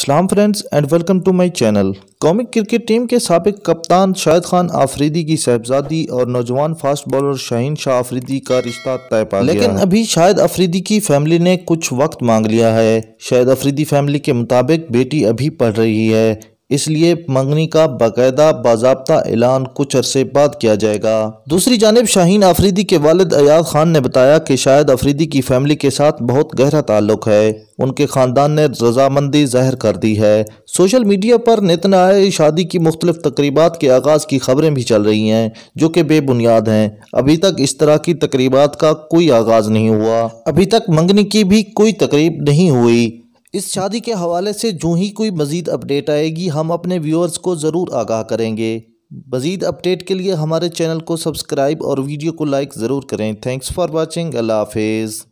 सलाम friends and welcome to my channel कौमी cricket team के सबक कप्तान शाहिद खान आफरीदी की साहबजादी और नौजवान फास्ट बॉलर शाहीन शाह आफरीदी का रिश्ता तय पा लेकिन अभी शाहिद आफरीदी की फैमिली ने कुछ वक्त मांग लिया है शाहिद आफरीदी फैमिली के मुताबिक बेटी अभी पढ़ रही है इसलिए मंगनी का बाकायदा बाजाबता ऐलान कुछ अरसे बाद किया जाएगा दूसरी जानब शाहीन आफरीदी के वालद अयाज खान ने बताया कि शायद आफरीदी की फैमिली के साथ बहुत गहरा ताल्लुक है उनके खानदान ने रजामंदी जाहिर कर दी है सोशल मीडिया पर आए शादी की मुख्तलिफ तकरीबा के आगाज़ की खबरें भी चल रही हैं जो कि बेबुनियाद हैं अभी तक इस तरह की तकरीबा का कोई आगाज़ नहीं हुआ अभी तक मंगनी की भी कोई तकरीब नहीं हुई इस शादी के हवाले से जो ही कोई मज़ीद अपडेट आएगी हम अपने व्यूअर्स को ज़रूर आगाह करेंगे मज़ीद अपडेट के लिए हमारे चैनल को सब्सक्राइब और वीडियो को लाइक ज़रूर करें थैंक्स फॉर वॉचिंग अल्लाह हाफिज़